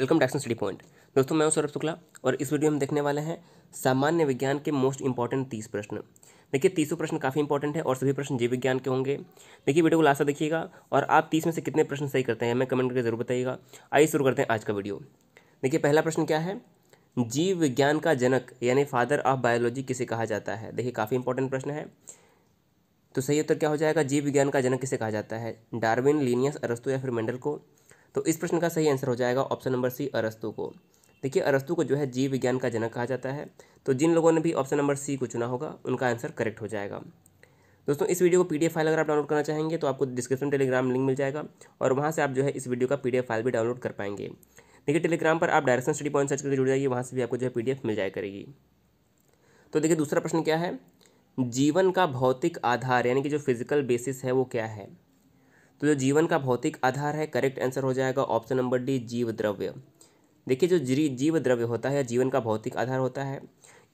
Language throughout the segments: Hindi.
welcome to action study point दोस्तों मैं हूं सौरभ शुक्ला और इस वीडियो में देखने वाले हैं सामान्य विज्ञान के मोस्ट इंपॉर्टेंट तीस प्रश्न देखिए तीसों प्रश्न काफ़ी इंपॉर्टेंट है और सभी प्रश्न जीव विज्ञान के होंगे देखिए वीडियो को लास्ट देखिएगा और आप तीस में से कितने प्रश्न सही करते हैं हमें कमेंट करके जरूर बताइएगा आइए शुरू करते हैं आज का वीडियो देखिए पहला प्रश्न क्या है जीव विज्ञान का जनक यानी फादर ऑफ बायोलॉजी किसे कहा जाता है देखिए काफ़ी इंपॉर्टेंट प्रश्न है तो सही उत्तर क्या हो जाएगा जीव विज्ञान का जनक किसे कहा जाता है डार्विन लीनियस अरस्तु या फिर मेंडल को तो इस प्रश्न का सही आंसर हो जाएगा ऑप्शन नंबर सी अरस्तु को देखिए अरस्तु को जो है जीव विज्ञान का जनक कहा जाता है तो जिन लोगों ने भी ऑप्शन नंबर सी को चुना होगा उनका आंसर करेक्ट हो जाएगा दोस्तों इस वीडियो को पीडीएफ फाइल अगर आप डाउनलोड करना चाहेंगे तो आपको डिस्क्रिप्शन टेलीग्राम लिंक मिल जाएगा और वहाँ से आप जो है इस वीडियो का पीडीएफ फाइल भी डाउनलोड कर पाएंगे देखिए टेलीग्राम पर आप डायरेक्शन स्टडी पॉइंट सर्च करके जुड़ जाइए वहाँ से भी आपको जो है पी मिल जाया करेगी तो देखिए दूसरा प्रश्न क्या है जीवन का भौतिक आधार यानी कि जो फिजिकल बेसिस है वो क्या है तो जो जीवन का भौतिक आधार है करेक्ट आंसर हो जाएगा ऑप्शन नंबर डी जीव द्रव्य देखिए जो जी जीव द्रव्य होता है जीवन का भौतिक आधार होता है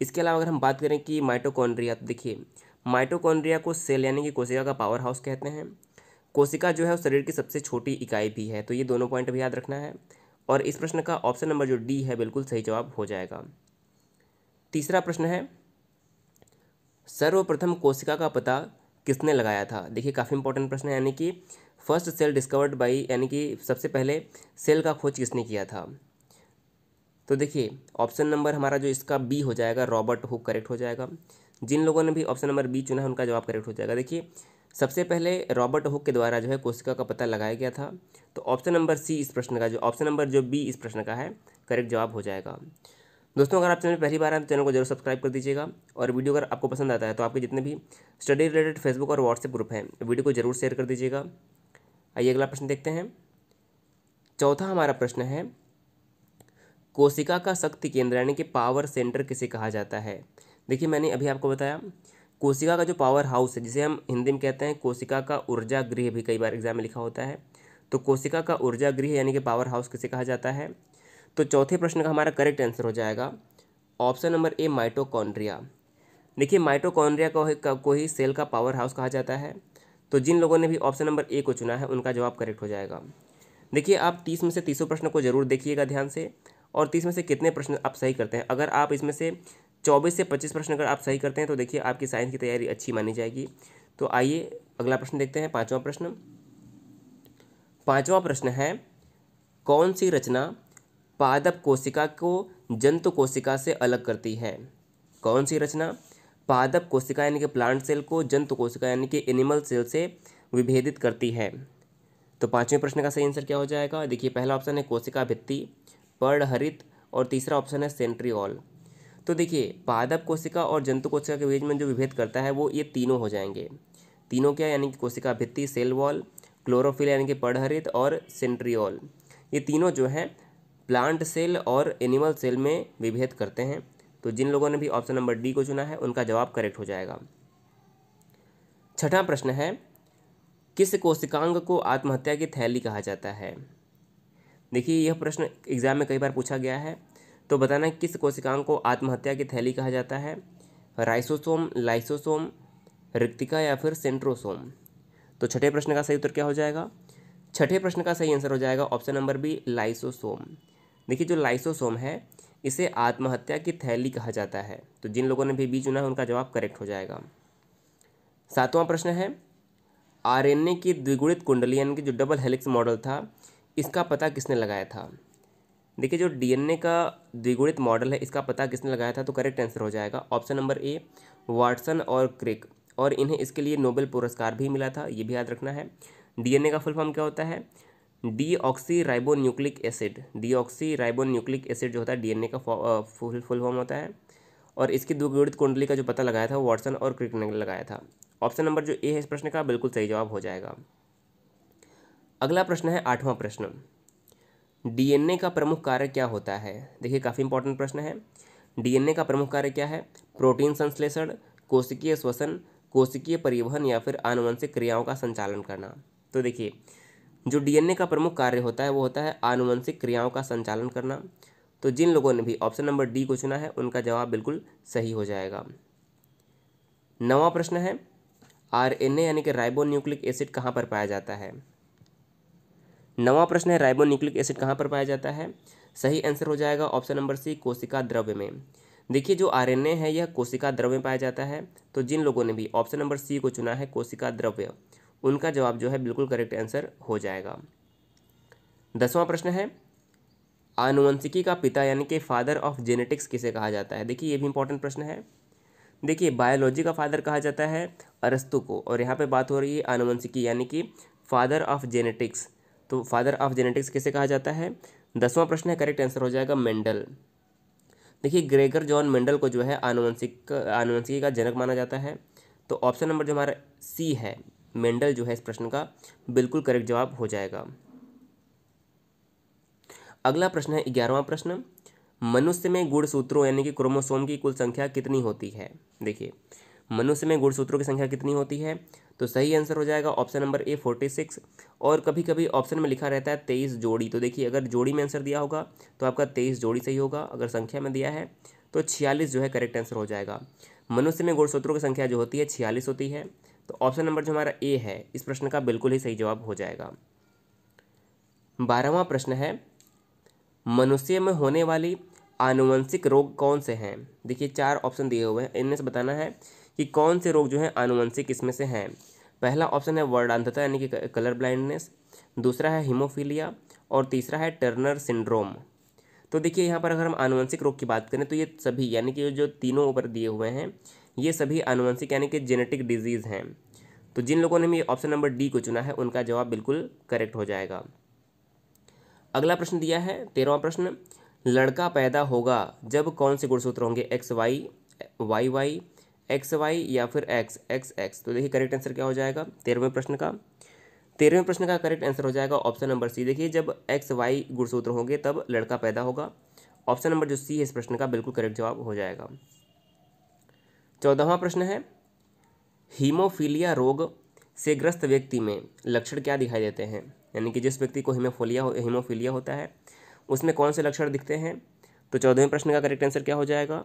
इसके अलावा अगर हम बात करें कि माइटोकॉन्ड्रिया तो देखिए माइटोकॉन्ड्रिया को सेल यानी कि कोशिका का पावर हाउस कहते हैं कोशिका जो है शरीर की सबसे छोटी इकाई भी है तो ये दोनों पॉइंट भी याद रखना है और इस प्रश्न का ऑप्शन नंबर जो डी है बिल्कुल सही जवाब हो जाएगा तीसरा प्रश्न है सर्वप्रथम कोशिका का पता किसने लगाया था देखिए काफ़ी इंपॉर्टेंट प्रश्न है यानी कि फर्स्ट सेल डिस्कवर्ड बाई यानी कि सबसे पहले सेल का खोज किसने किया था तो देखिए ऑप्शन नंबर हमारा जो इसका बी हो जाएगा रॉबर्ट हुक करेक्ट हो जाएगा जिन लोगों ने भी ऑप्शन नंबर बी चुना है उनका जवाब करेक्ट हो जाएगा देखिए सबसे पहले रॉबर्ट हुक के द्वारा जो है कोशिका का पता लगाया गया था तो ऑप्शन नंबर सी इस प्रश्न का जो ऑप्शन नंबर जो बी इस प्रश्न का है करेक्ट जवाब हो जाएगा दोस्तों अगर आप चैनल पहली बार आए तो चैनल को जरूर सब्सक्राइब कर दीजिएगा और वीडियो अगर आपको पसंद आता है तो आपके जितने भी स्टडी रिलेटेड फेसबुक और व्हाट्सएप ग्रुप हैं वीडियो को जरूर शेयर कर दीजिएगा आइए अगला प्रश्न देखते हैं चौथा हमारा प्रश्न है कोशिका का शक्ति केंद्र यानी कि पावर सेंटर किसे कहा जाता है देखिए मैंने अभी आपको बताया कोशिका का जो पावर हाउस है जिसे हम हिंदी में कहते हैं कोशिका का ऊर्जा गृह भी कई बार एग्जाम में लिखा होता है तो कोशिका का ऊर्जा गृह यानी कि पावर हाउस किसे कहा जाता है तो चौथे प्रश्न का हमारा करेक्ट आंसर हो जाएगा ऑप्शन नंबर ए माइटोकॉन्ड्रिया देखिए माइटोकॉन्ड्रिया को, को ही सेल का पावर हाउस कहा जाता है तो जिन लोगों ने भी ऑप्शन नंबर ए को चुना है उनका जवाब करेक्ट हो जाएगा देखिए आप तीस में से तीसों प्रश्न को जरूर देखिएगा ध्यान से और तीस में से कितने प्रश्न आप सही करते हैं अगर आप इसमें से चौबीस से पच्चीस प्रश्न अगर आप सही करते हैं तो देखिए आपकी साइंस की तैयारी अच्छी मानी जाएगी तो आइए अगला प्रश्न देखते हैं पाँचवा प्रश्न पाँचवा प्रश्न है कौन सी रचना पादप कोशिका को जंतु कोशिका से अलग करती है कौन सी रचना पादप कोशिका यानी कि प्लांट सेल को जंतु कोशिका यानी कि एनिमल सेल से विभेदित करती है तो पांचवें प्रश्न का सही आंसर क्या हो जाएगा देखिए पहला ऑप्शन है कोशिका भित्ति पर्णहरित और तीसरा ऑप्शन है सेंट्रियोल तो देखिए पादप कोशिका और जंतु कोशिका के बीच में जो विभेद करता है वो ये तीनों हो जाएंगे तीनों क्या यानी कि कोशिका भित्ति सेल वॉल क्लोरोफिल यानी कि पढ़हरित और सेंट्रियोल ये तीनों जो हैं प्लांट सेल और एनिमल सेल में विभेद करते हैं तो जिन लोगों ने भी ऑप्शन नंबर डी को चुना है उनका जवाब करेक्ट हो जाएगा छठा प्रश्न है किस कोशिकांग को आत्महत्या की थैली कहा जाता है देखिए यह प्रश्न एग्जाम में कई बार पूछा गया है तो बताना किस कोशिकांग को आत्महत्या की थैली कहा जाता है राइसोसोम लाइसोसोम रिक्तिका या फिर सेंट्रोसोम तो छठे प्रश्न का सही उत्तर क्या हो जाएगा छठे प्रश्न का सही आंसर हो जाएगा ऑप्शन नंबर बी लाइसोसोम देखिए जो लाइसोसोम है इसे आत्महत्या की थैली कहा जाता है तो जिन लोगों ने भी बी चुना है उनका जवाब करेक्ट हो जाएगा सातवां प्रश्न है आरएनए की द्विगुणित कुंडली यानी कि जो डबल हेलिक्स मॉडल था इसका पता किसने लगाया था देखिए जो डीएनए का द्विगुणित मॉडल है इसका पता किसने लगाया था तो करेक्ट आंसर हो जाएगा ऑप्शन नंबर ए वाटसन और क्रिक और इन्हें इसके लिए नोबेल पुरस्कार भी मिला था ये भी याद रखना है डीएनए का फुल फॉर्म क्या होता है न्यूक्लिक एसिड न्यूक्लिक एसिड जो होता है डीएनए का फुल फुल फॉर्म होता है और इसकी दुर्गुणित कुंडली का जो पता लगाया था वॉटसन और क्रिक ने लगाया था ऑप्शन नंबर जो ए है इस प्रश्न का बिल्कुल सही जवाब हो जाएगा अगला प्रश्न है आठवां प्रश्न डीएनए का प्रमुख कार्य क्या होता है देखिए काफ़ी इंपॉर्टेंट प्रश्न है डीएनए का प्रमुख कार्य क्या है प्रोटीन संश्लेषण कोशिकीय श्वसन कोशिकीय परिवहन या फिर आनुवंशिक क्रियाओं का संचालन करना तो देखिए जो डीएनए का प्रमुख कार्य होता है वो होता है आनुवंशिक क्रियाओं का संचालन करना तो जिन लोगों ने भी ऑप्शन नंबर डी को चुना है उनका जवाब बिल्कुल सही हो जाएगा नवा प्रश्न है आरएनए यानी कि राइबो न्यूक्लिक एसिड कहाँ पर पाया जाता है नवा प्रश्न है राइबो न्यूक्लिक एसिड कहाँ पर पाया जाता है सही आंसर हो जाएगा ऑप्शन नंबर सी कोशिका द्रव्य में देखिए जो आरएनए है यह कोशिका द्रव्य में पाया जाता है तो जिन लोगों ने भी ऑप्शन नंबर सी को चुना है कोशिका द्रव्य उनका जवाब जो है बिल्कुल करेक्ट आंसर हो जाएगा दसवां प्रश्न है आनुवंशिकी का पिता यानी कि फादर ऑफ जेनेटिक्स किसे कहा जाता है देखिए ये भी इंपॉर्टेंट प्रश्न है देखिए बायोलॉजी का फादर कहा जाता है अरस्तु को और यहाँ पे बात हो रही है आनुवंशिकी यानी कि फादर ऑफ जेनेटिक्स तो फादर ऑफ जेनेटिक्स किसे कहा जाता है दसवां प्रश्न है करेक्ट आंसर हो जाएगा मेंडल देखिए ग्रेगर जॉन मेंडल को जो है आनुवंशिक आनुवंशिकी का जनक माना जाता है तो ऑप्शन नंबर जो हमारा सी है मेंडल जो है इस प्रश्न का बिल्कुल करेक्ट जवाब हो जाएगा अगला प्रश्न है ग्यारहवा प्रश्न मनुष्य में गुणसूत्रों यानी कि क्रोमोसोम की कुल संख्या कितनी होती है देखिए मनुष्य में गुणसूत्रों की संख्या कितनी होती है तो सही आंसर हो जाएगा option number A forty six और कभी कभी ऑप्शन में लिखा रहता है तेईस जोड़ी तो देखिए अगर जोड़ी में आंसर दिया होगा तो आपका तेईस जोड़ी सही होगा अगर संख्या में दिया है तो छियालीस जो है करेक्ट आंसर हो जाएगा मनुष्य में गुणसूत्रों की संख्या जो होती है छियालीस होती है तो ऑप्शन नंबर जो हमारा ए है इस प्रश्न का बिल्कुल ही सही जवाब हो जाएगा बारहवा प्रश्न है मनुष्य में होने वाली आनुवंशिक रोग कौन से हैं देखिए चार ऑप्शन दिए हुए हैं इनमें से बताना है कि कौन से रोग जो हैं आनुवंशिक इसमें से हैं पहला ऑप्शन है वर्णांधता यानी कि कलर ब्लाइंडनेस दूसरा है हीमोफीलिया और तीसरा है टर्नर सिंड्रोम तो देखिए यहाँ पर अगर हम आनुवंशिक रोग की बात करें तो ये सभी यानी कि जो तीनों ऊपर दिए हुए हैं ये सभी आनुवंशिक यानी कि जेनेटिक डिजीज़ हैं तो जिन लोगों ने भी ऑप्शन नंबर डी को चुना है उनका जवाब बिल्कुल करेक्ट हो जाएगा अगला प्रश्न दिया है तेरहवा प्रश्न लड़का पैदा होगा जब कौन से गुणसूत्र होंगे X Y Y Y X Y या फिर एक्स एक्स एक्स तो देखिए करेक्ट आंसर क्या हो जाएगा तेरहवें प्रश्न का तेरहवें प्रश्न का करेक्ट आंसर हो जाएगा ऑप्शन नंबर सी देखिए जब एक्स वाई गुणसूत्र होंगे तब लड़का पैदा होगा ऑप्शन नंबर जो सी है इस प्रश्न का बिल्कुल करेक्ट जवाब हो जाएगा चौदहवा प्रश्न है हीमोफीलिया रोग से ग्रस्त व्यक्ति में लक्षण क्या दिखाई देते हैं यानी कि जिस व्यक्ति को हीमोफोलिया हो, हीमोफीलिया होता है उसमें कौन से लक्षण दिखते हैं तो चौदहवें प्रश्न का करेक्ट आंसर क्या हो जाएगा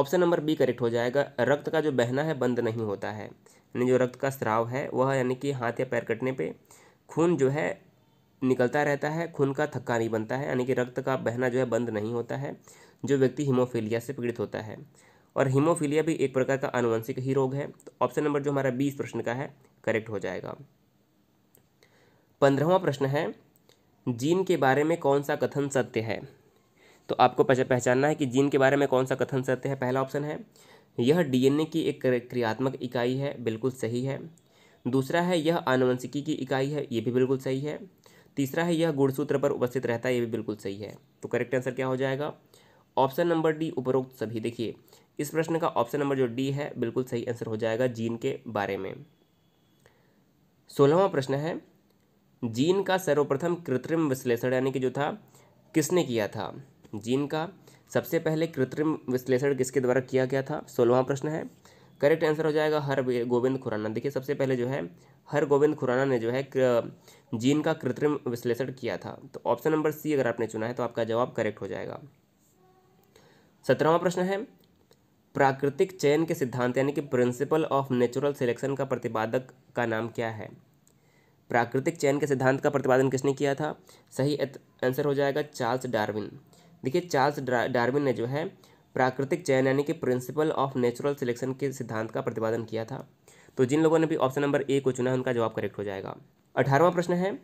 ऑप्शन नंबर बी करेक्ट हो जाएगा रक्त का जो बहना है बंद नहीं होता है यानी जो रक्त का स्राव है वह यानी कि हाथ या पैर कटने पे खून जो है निकलता रहता है खून का थक्का नहीं बनता है यानी कि रक्त का बहना जो है बंद नहीं होता है जो व्यक्ति हीमोफीलिया से पीड़ित होता है और हीमोफीलिया भी एक प्रकार का आनुवंशिक ही रोग है तो ऑप्शन नंबर जो हमारा बीस प्रश्न का है करेक्ट हो जाएगा पंद्रहवा प्रश्न है जीन के बारे में कौन सा कथन सत्य है तो आपको पहचानना है कि जीन के बारे में कौन सा कथन सत्य है पहला ऑप्शन है यह डीएनए की एक क्रियात्मक इकाई है बिल्कुल सही है दूसरा है यह आनुवंशिकी की इकाई है ये भी बिल्कुल सही है तीसरा है यह गुणसूत्र पर उपस्थित रहता है ये भी बिल्कुल सही है तो करेक्ट आंसर क्या हो जाएगा ऑप्शन नंबर डी उपरोक्त सभी देखिए इस प्रश्न का ऑप्शन नंबर जो डी है बिल्कुल सही आंसर हो जाएगा जीन के बारे में सोलहवा प्रश्न है जीन का सर्वप्रथम कृत्रिम विश्लेषण यानी कि जो था किसने किया था जीन का सबसे पहले कृत्रिम विश्लेषण किसके द्वारा किया गया था सोलहवा प्रश्न है करेक्ट आंसर हो जाएगा हर गोविंद खुराना देखिए सबसे पहले जो है हर गोविंद खुराना ने जो है जीन का कृत्रिम विश्लेषण किया था तो ऑप्शन नंबर सी अगर आपने चुना है तो आपका जवाब करेक्ट हो जाएगा सत्रहवा प्रश्न है प्राकृतिक चयन के सिद्धांत यानी कि प्रिंसिपल ऑफ नेचुरल सिलेक्शन का प्रतिपादक का नाम क्या है प्राकृतिक चयन के सिद्धांत का प्रतिपादन किसने किया था सही आंसर हो जाएगा चार्ल्स डार्विन देखिए चार्ल्स डार्विन ने जो है प्राकृतिक चयन यानी कि प्रिंसिपल ऑफ नेचुरल सिलेक्शन के सिद्धांत का प्रतिपादन किया था तो जिन लोगों ने भी ऑप्शन नंबर ए को चुना है उनका जवाब करेक्ट हो जाएगा अठारहवा प्रश्न है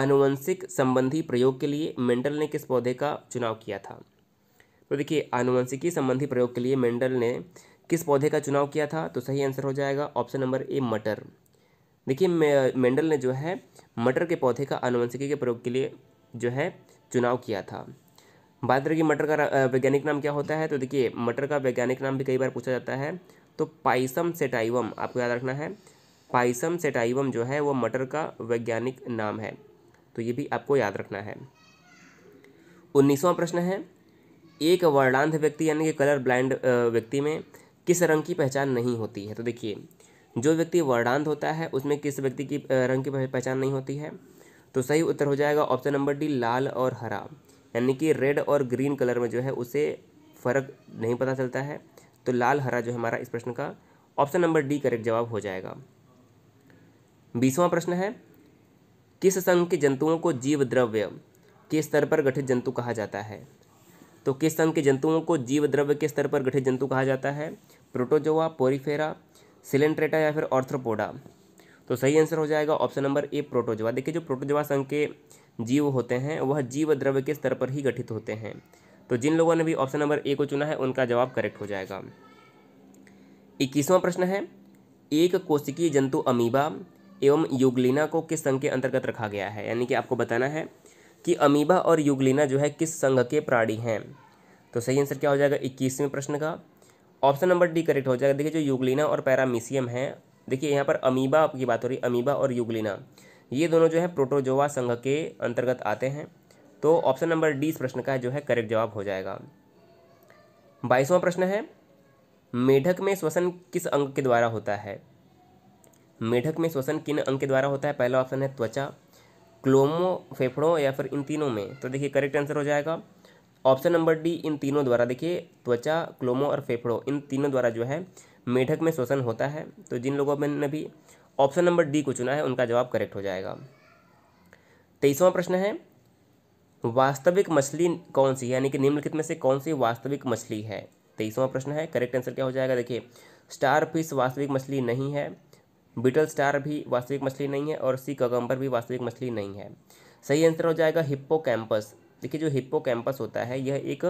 आनुवंशिक संबंधी प्रयोग के लिए मेंडल ने किस पौधे का चुनाव किया था तो देखिए आनुवंशिकी संबंधी प्रयोग के लिए मेंडल ने किस पौधे का चुनाव किया था तो सही आंसर हो जाएगा ऑप्शन नंबर ए मटर देखिए मेंडल ने जो है मटर के पौधे का आनुवंशिकी के प्रयोग के लिए जो है चुनाव किया था बात रही मटर का वैज्ञानिक नाम क्या होता है तो देखिए मटर का वैज्ञानिक नाम भी कई बार पूछा जाता है तो पाइसम सेटाइवम आपको याद रखना है पाइसम सेटाइवम जो है वो मटर का वैज्ञानिक नाम है तो ये भी आपको याद रखना है उन्नीसवां प्रश्न है एक वर्णांध व्यक्ति यानी कि कलर ब्लाइंड व्यक्ति में किस रंग की पहचान नहीं होती है तो देखिए जो व्यक्ति वर्णांध होता है उसमें किस व्यक्ति की रंग की पहचान नहीं होती है तो सही उत्तर हो जाएगा ऑप्शन नंबर डी लाल और हरा यानी कि रेड और ग्रीन कलर में जो है उसे फ़र्क नहीं पता चलता है तो लाल हरा जो है हमारा इस प्रश्न का ऑप्शन नंबर डी करेक्ट जवाब हो जाएगा बीसवां प्रश्न है किस संघ के जंतुओं को जीव द्रव्य के स्तर पर गठित जंतु कहा जाता है तो किस संघ के जंतुओं को जीव द्रव्य के स्तर पर गठित जंतु कहा जाता है प्रोटोजोआ पोरीफेरा सिलेंट्रेटा या फिर ऑर्थ्रोपोडा तो सही आंसर हो जाएगा ऑप्शन नंबर ए प्रोटोजोआ देखिए जो प्रोटोजोआ संघ के जीव होते हैं वह जीव द्रव्य के स्तर पर ही गठित होते हैं तो जिन लोगों ने भी ऑप्शन नंबर ए को चुना है उनका जवाब करेक्ट हो जाएगा इक्कीसवां प्रश्न है एक कोशिकीय जंतु अमीबा एवं युगलिना को किस संघ के अंतर्गत रखा गया है यानी कि आपको बताना है कि अमीबा और युगलिना जो है किस संघ के प्राणी हैं तो सही आंसर क्या हो जाएगा इक्कीसवें प्रश्न का ऑप्शन नंबर डी करेक्ट हो जाएगा देखिए जो युगलिना और पैरामीसियम है देखिए यहाँ पर अमीबा की बात हो रही है अमीबा और युगलिना ये दोनों जो है प्रोटोजोवा संघ के अंतर्गत आते हैं तो ऑप्शन नंबर डी इस प्रश्न का जो है करेक्ट जवाब हो जाएगा बाईसवां प्रश्न है मेढक में श्वसन किस अंग के द्वारा होता है मेढक में श्वसन किन अंग के द्वारा होता है पहला ऑप्शन है त्वचा क्लोमो फेफड़ों या फिर इन तीनों में तो देखिए करेक्ट आंसर हो जाएगा ऑप्शन नंबर डी इन तीनों द्वारा देखिए त्वचा क्लोमो और फेफड़ों इन तीनों द्वारा जो है मेढक में श्वसन होता है तो जिन लोगों ने भी ऑप्शन नंबर डी को चुना है उनका जवाब करेक्ट हो जाएगा तेईसवां प्रश्न है वास्तविक मछली कौन सी यानी कि निम्नलिखित में से कौन सी वास्तविक मछली है तेईसवां प्रश्न है करेक्ट आंसर क्या हो जाएगा देखिए स्टार फिश वास्तविक मछली नहीं है बीटल स्टार भी वास्तविक मछली नहीं है और सी कगम्बर भी वास्तविक मछली नहीं है सही आंसर हो जाएगा हिप्पो कैंपस देखिए जो हिप्पो कैंपस होता है यह एक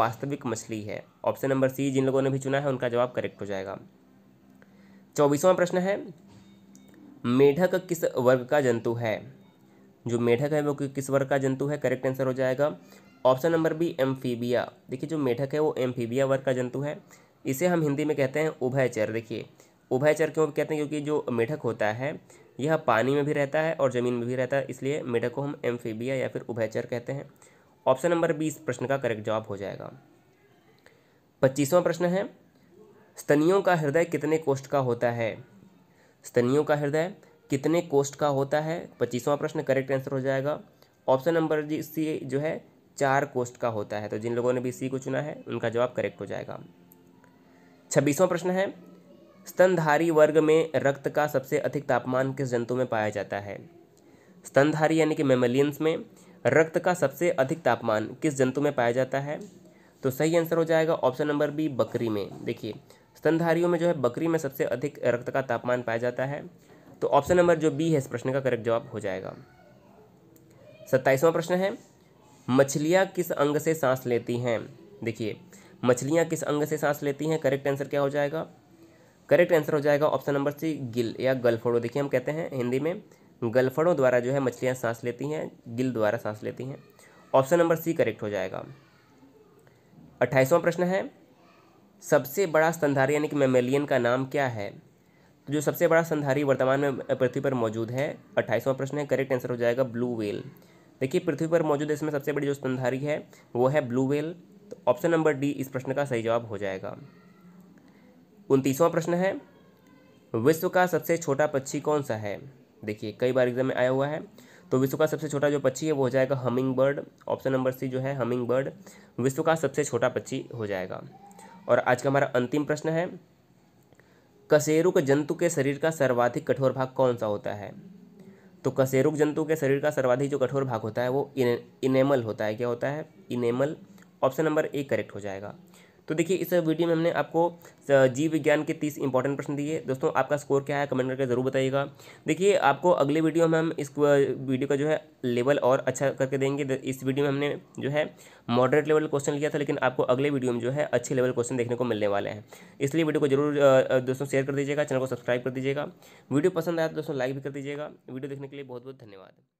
वास्तविक मछली है ऑप्शन नंबर सी जिन लोगों ने भी चुना है उनका जवाब करेक्ट हो जाएगा चौबीसवां प्रश्न है मेढक किस वर्ग का जंतु है जो मेढक है वो किस वर्ग का जंतु है करेक्ट आंसर हो जाएगा ऑप्शन नंबर बी एम्फीबिया देखिए जो मेढक है वो एम्फीबिया वर्ग का जंतु है इसे हम हिंदी में कहते हैं उभयचर देखिए उभयचर क्यों कहते हैं क्योंकि जो मेढक होता है यह पानी में भी रहता है और ज़मीन में भी रहता है इसलिए मेढक को हम एम्फीबिया या फिर उभयचर कहते हैं ऑप्शन नंबर बी इस प्रश्न का करेक्ट जवाब हो जाएगा पच्चीसवां प्रश्न है स्तनियों का हृदय कितने कोष्ट का होता है स्तनियों का हृदय कितने कोष्ट का होता है पच्चीसवां प्रश्न करेक्ट आंसर हो जाएगा ऑप्शन नंबर जी सी जो है चार कोष्ट का होता है तो जिन लोगों ने भी सी को चुना है उनका जवाब करेक्ट हो जाएगा छब्बीसवां प्रश्न है स्तनधारी वर्ग में रक्त का सबसे अधिक तापमान किस जंतु में पाया जाता है स्तनधारी यानी कि मेमलियंस में रक्त का सबसे अधिक तापमान किस जंतु में पाया जाता है तो सही आंसर हो जाएगा ऑप्शन नंबर बी बकरी में देखिए स्तनधारियों में जो है बकरी में सबसे अधिक रक्त का तापमान पाया जाता है तो ऑप्शन नंबर जो बी है इस प्रश्न का करेक्ट जवाब हो जाएगा सत्ताईसवां प्रश्न है मछलियाँ किस अंग से सांस लेती हैं देखिए मछलियाँ किस अंग से सांस लेती हैं करेक्ट आंसर क्या हो जाएगा करेक्ट आंसर हो जाएगा ऑप्शन नंबर सी गिल या गलफड़ो देखिए हम कहते हैं हिंदी में गलफड़ों द्वारा जो है मछलियाँ सांस लेती हैं गिल द्वारा सांस लेती हैं ऑप्शन नंबर सी करेक्ट हो जाएगा अट्ठाईसवां प्रश्न है सबसे बड़ा संधारी यानी कि मेमेलियन का नाम क्या है तो जो सबसे बड़ा संधारी वर्तमान में पृथ्वी पर मौजूद है अट्ठाईसवां प्रश्न है करेक्ट आंसर हो जाएगा ब्लू वेल देखिए पृथ्वी पर मौजूद इसमें सबसे बड़ी जो संधारी है वो है ब्लू वेल तो ऑप्शन नंबर डी इस प्रश्न का सही जवाब हो जाएगा उनतीसवां प्रश्न है विश्व का सबसे छोटा पक्षी कौन सा है देखिए कई बार एग्जाम में आया हुआ है तो विश्व का सबसे छोटा जो पक्षी है वो हो जाएगा hummingbird option number C जो है हमिंग बर्ड विश्व का सबसे छोटा पक्षी हो जाएगा और आज का हमारा अंतिम प्रश्न है कसेरुक जंतु के शरीर का सर्वाधिक कठोर भाग कौन सा होता है तो कसेरुक जंतु के शरीर का सर्वाधिक जो कठोर भाग होता है वो इन इनेमल होता है क्या होता है enamel option number A correct हो जाएगा तो देखिए इस वीडियो में हमने आपको जीव विज्ञान के तीस इंपॉर्टेंट प्रश्न दिए दोस्तों आपका स्कोर क्या है कमेंट करके ज़रूर बताइएगा देखिए आपको अगले वीडियो में हम इस वीडियो का जो है लेवल और अच्छा करके देंगे इस वीडियो में हमने जो है मॉडरेट लेवल क्वेश्चन लिया था लेकिन आपको अगले वीडियो में जो है अच्छे लेवल क्वेश्चन देखने को मिलने वाले हैं इसलिए वीडियो को जरूर दोस्तों शेयर कर दीजिएगा चैनल को सब्सक्राइब कर दीजिएगा वीडियो पसंद आया तो दोस्तों लाइक भी कर दीजिएगा वीडियो देखने के लिए बहुत बहुत धन्यवाद